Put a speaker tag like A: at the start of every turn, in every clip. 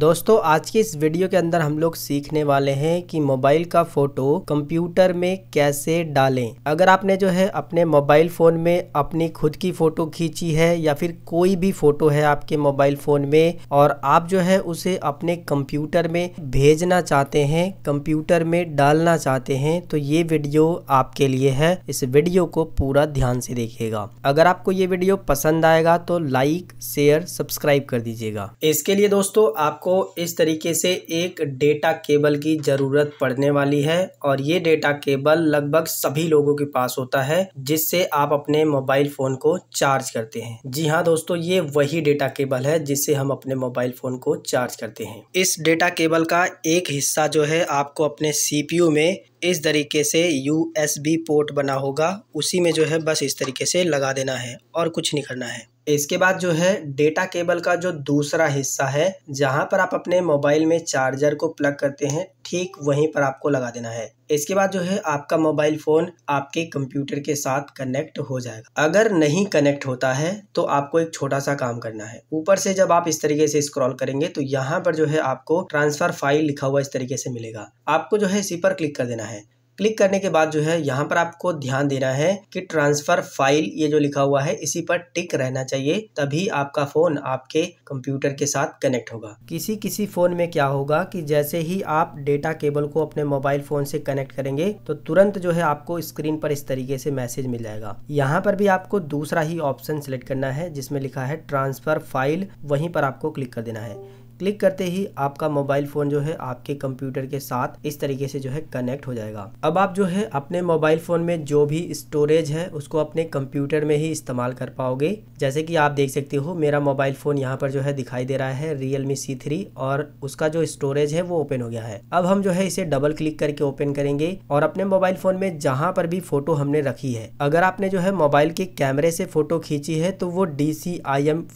A: दोस्तों आज के इस वीडियो के अंदर हम लोग सीखने वाले हैं कि मोबाइल का फोटो कंप्यूटर में कैसे डालें अगर आपने जो है अपने मोबाइल फ़ोन में अपनी खुद की फ़ोटो खींची है या फिर कोई भी फ़ोटो है आपके मोबाइल फ़ोन में और आप जो है उसे अपने कंप्यूटर में भेजना चाहते हैं कंप्यूटर में डालना चाहते हैं तो ये वीडियो आपके लिए है इस वीडियो को पूरा ध्यान से देखिएगा अगर आपको ये वीडियो पसंद आएगा तो लाइक शेयर सब्सक्राइब कर दीजिएगा इसके लिए दोस्तों आप आपको इस तरीके से एक डेटा केबल की ज़रूरत पड़ने वाली है और ये डेटा केबल लगभग सभी लोगों के पास होता है जिससे आप अपने मोबाइल फ़ोन को चार्ज करते हैं जी हाँ दोस्तों ये वही डेटा केबल है जिससे हम अपने मोबाइल फ़ोन को चार्ज करते हैं इस डेटा केबल का एक हिस्सा जो है आपको अपने सी में इस तरीके से यू पोर्ट बना होगा उसी में जो है बस इस तरीके से लगा देना है और कुछ नहीं करना है इसके बाद जो है डेटा केबल का जो दूसरा हिस्सा है जहां पर आप अपने मोबाइल में चार्जर को प्लग करते हैं ठीक वहीं पर आपको लगा देना है इसके बाद जो है आपका मोबाइल फ़ोन आपके कंप्यूटर के साथ कनेक्ट हो जाएगा अगर नहीं कनेक्ट होता है तो आपको एक छोटा सा काम करना है ऊपर से जब आप इस तरीके से स्क्रॉल करेंगे तो यहाँ पर जो है आपको ट्रांसफ़र फाइल लिखा हुआ इस तरीके से मिलेगा आपको जो है इसी पर क्लिक कर देना है क्लिक करने के बाद जो है यहाँ पर आपको ध्यान देना है कि ट्रांसफर फाइल ये जो लिखा हुआ है इसी पर टिक रहना चाहिए तभी आपका फोन आपके कंप्यूटर के साथ कनेक्ट होगा किसी किसी फोन में क्या होगा कि जैसे ही आप डेटा केबल को अपने मोबाइल फोन से कनेक्ट करेंगे तो तुरंत जो है आपको स्क्रीन पर इस तरीके से मैसेज मिल जाएगा यहाँ पर भी आपको दूसरा ही ऑप्शन सिलेक्ट करना है जिसमें लिखा है ट्रांसफर फाइल वहीं पर आपको क्लिक कर देना है क्लिक करते ही आपका मोबाइल फ़ोन जो है आपके कंप्यूटर के साथ इस तरीके से जो है कनेक्ट हो जाएगा अब आप जो है अपने मोबाइल फ़ोन में जो भी स्टोरेज है उसको अपने कंप्यूटर में ही इस्तेमाल कर पाओगे जैसे कि आप देख सकते हो मेरा मोबाइल फ़ोन यहाँ पर जो है दिखाई दे रहा है रियल मी सी थ्री और उसका जो स्टोरेज है वो ओपन हो गया है अब हम जो है इसे डबल क्लिक करके ओपन करेंगे और अपने मोबाइल फ़ोन में जहाँ पर भी फ़ोटो हमने रखी है अगर आपने जो है मोबाइल के कैमरे से फ़ोटो खींची है तो वो डी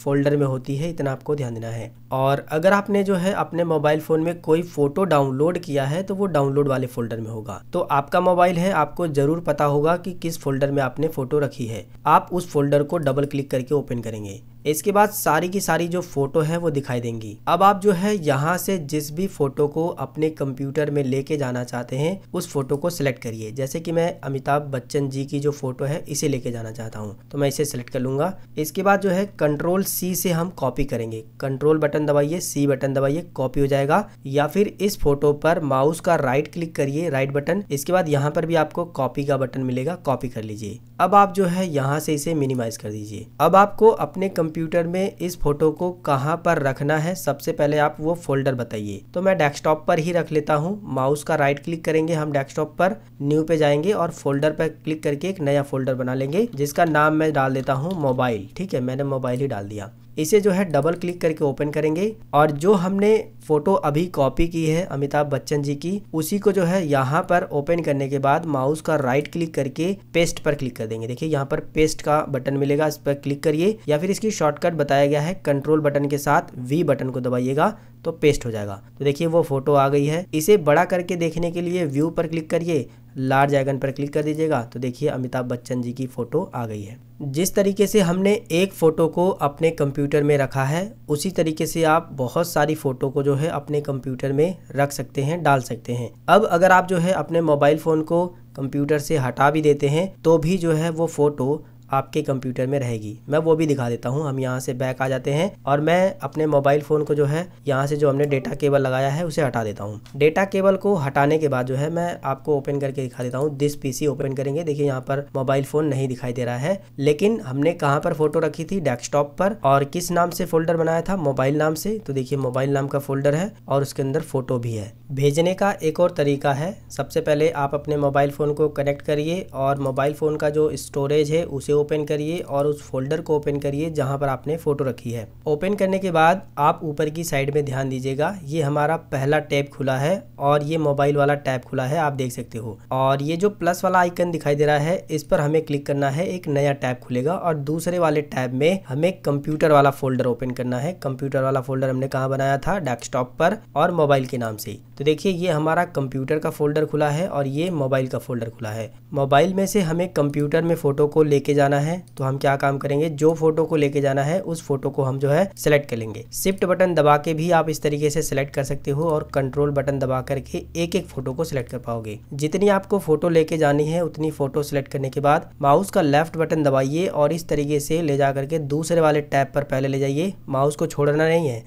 A: फोल्डर में होती है इतना आपको ध्यान देना है और अगर अगर आपने जो है अपने मोबाइल फ़ोन में कोई फ़ोटो डाउनलोड किया है तो वो डाउनलोड वाले फ़ोल्डर में होगा तो आपका मोबाइल है आपको ज़रूर पता होगा कि किस फ़ोल्डर में आपने फ़ोटो रखी है आप उस फोल्डर को डबल क्लिक करके ओपन करेंगे इसके बाद सारी की सारी जो फ़ोटो है वो दिखाई देंगी अब आप जो है यहाँ से जिस भी फ़ोटो को अपने कंप्यूटर में लेके जाना चाहते हैं उस फ़ोटो को सिलेक्ट करिए जैसे कि मैं अमिताभ बच्चन जी की जो फ़ोटो है इसे लेके जाना चाहता हूँ तो मैं इसे सिलेक्ट कर लूंगा इसके बाद जो है कंट्रोल सी से हम कॉपी करेंगे कंट्रोल बटन दबाइए सी बटन दबाइए कॉपी हो जाएगा या फिर इस फोटो पर माउस का राइट क्लिक करिए राइट बटन इसके बाद यहाँ पर भी आपको कॉपी का बटन मिलेगा कॉपी कर लीजिए अब आप जो है यहाँ से इसे मिनिमाइज कर दीजिए अब आपको अपने कंप्यूटर कंप्यूटर में इस फोटो को कहाँ पर रखना है सबसे पहले आप वो फोल्डर बताइए तो मैं डेस्कटॉप पर ही रख लेता हूँ माउस का राइट क्लिक करेंगे हम डेस्कटॉप पर न्यू पे जाएंगे और फोल्डर पर क्लिक करके एक नया फोल्डर बना लेंगे जिसका नाम मैं डाल देता हूँ मोबाइल ठीक है मैंने मोबाइल ही डाल दिया इसे जो है डबल क्लिक करके ओपन करेंगे और जो हमने फोटो अभी कॉपी की है अमिताभ बच्चन जी की उसी को जो है यहाँ पर ओपन करने के बाद माउस का राइट क्लिक करके पेस्ट पर क्लिक कर देंगे देखिए यहाँ पर पेस्ट का बटन मिलेगा इस पर क्लिक करिए या फिर इसकी शॉर्टकट बताया गया है कंट्रोल बटन के साथ वी बटन को दबाइएगा तो पेस्ट हो जाएगा तो देखिए वो फोटो आ गई है इसे बड़ा करके देखने के लिए व्यू पर क्लिक करिए लार्ज आइकन पर क्लिक कर दीजिएगा तो देखिए अमिताभ बच्चन जी की फ़ोटो आ गई है जिस तरीके से हमने एक फ़ोटो को अपने कंप्यूटर में रखा है उसी तरीके से आप बहुत सारी फ़ोटो को जो है अपने कंप्यूटर में रख सकते हैं डाल सकते हैं अब अगर आप जो है अपने मोबाइल फ़ोन को कंप्यूटर से हटा भी देते हैं तो भी जो है वो फ़ोटो आपके कंप्यूटर में रहेगी मैं वो भी दिखा देता हूँ हम यहाँ से बैक आ जाते हैं और मैं अपने मोबाइल फ़ोन को जो है यहाँ से जो हमने डेटा केबल लगाया है उसे हटा देता हूँ डेटा केबल को हटाने के बाद जो है मैं आपको ओपन करके दिखा देता हूँ दिस पीसी ओपन करेंगे देखिए यहाँ पर मोबाइल फ़ोन नहीं दिखाई दे रहा है लेकिन हमने कहाँ पर फोटो रखी थी डेस्कटॉप पर और किस नाम से फोल्डर बनाया था मोबाइल नाम से तो देखिए मोबाइल नाम का फोल्डर है और उसके अंदर फोटो भी है भेजने का एक और तरीका है सबसे पहले आप अपने मोबाइल फ़ोन को कनेक्ट करिए और मोबाइल फ़ोन का जो स्टोरेज है उसे ओपन करिए और उस फोल्डर को ओपन करिए जहाँ पर आपने फ़ोटो रखी है ओपन करने के बाद आप ऊपर की साइड में ध्यान दीजिएगा ये हमारा पहला टैब खुला है और ये मोबाइल वाला टैब खुला है आप देख सकते हो और ये जो प्लस वाला आइकन दिखाई दे रहा है इस पर हमें क्लिक करना है एक नया टैब खुलेगा और दूसरे वाले टैब में हमें कंप्यूटर वाला फोल्डर ओपन करना है कंप्यूटर वाला फोल्डर हमने कहाँ बनाया था डेस्कटॉप पर और मोबाइल के नाम से तो देखिए ये हमारा कंप्यूटर का फोल्डर खुला है और ये मोबाइल का फोल्डर खुला है मोबाइल में से हमें कंप्यूटर में फोटो को लेके जा जाना है तो हम क्या काम करेंगे जो फोटो को लेके जाना है उस फोटो को हम जो है सिलेक्ट कर लेंगे शिफ्ट बटन दबा के भी आप इस तरीके से सिलेक्ट कर सकते हो और कंट्रोल बटन दबा करके एक एक फोटो को सिलेक्ट कर पाओगे जितनी आपको फोटो लेके जानी है उतनी फोटो सिलेक्ट करने के बाद माउस का लेफ्ट बटन दबाइए और इस तरीके से ले जा करके दूसरे वाले टैब पर पहले ले जाइए माउस को छोड़ना नहीं है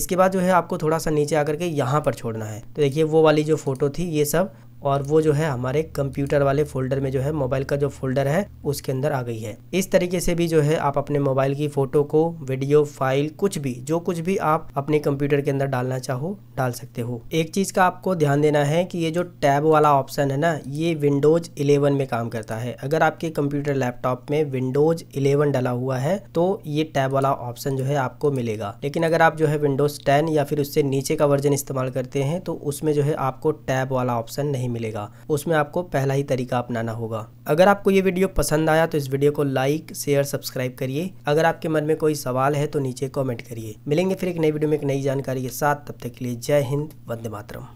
A: इसके बाद जो है आपको थोड़ा सा नीचे आकर के यहाँ पर छोड़ना है तो देखिए वो वाली जो फ़ोटो थी ये सब और वो जो है हमारे कंप्यूटर वाले फोल्डर में जो है मोबाइल का जो फोल्डर है उसके अंदर आ गई है इस तरीके से भी जो है आप अपने मोबाइल की फ़ोटो को वीडियो फाइल कुछ भी जो कुछ भी आप अपने कंप्यूटर के अंदर डालना चाहो डाल सकते हो एक चीज़ का आपको ध्यान देना है कि ये जो टैब वाला ऑप्शन है ना ये विंडोज इलेवन में काम करता है अगर आपके कंप्यूटर लैपटॉप में विंडोज इलेवन डला हुआ है तो ये टैब वाला ऑप्शन जो है आपको मिलेगा लेकिन अगर आप जो है विंडोज टेन या फिर उससे नीचे का वर्जन इस्तेमाल करते हैं तो उसमें जो है आपको टैब वाला ऑप्शन नहीं मिलेगा उसमें आपको पहला ही तरीका अपनाना होगा अगर आपको ये वीडियो पसंद आया तो इस वीडियो को लाइक शेयर सब्सक्राइब करिए अगर आपके मन में कोई सवाल है तो नीचे कॉमेंट करिए मिलेंगे फिर एक नई वीडियो में एक नई जानकारी के साथ तब तक के लिए जय हिंद वंदे मातरम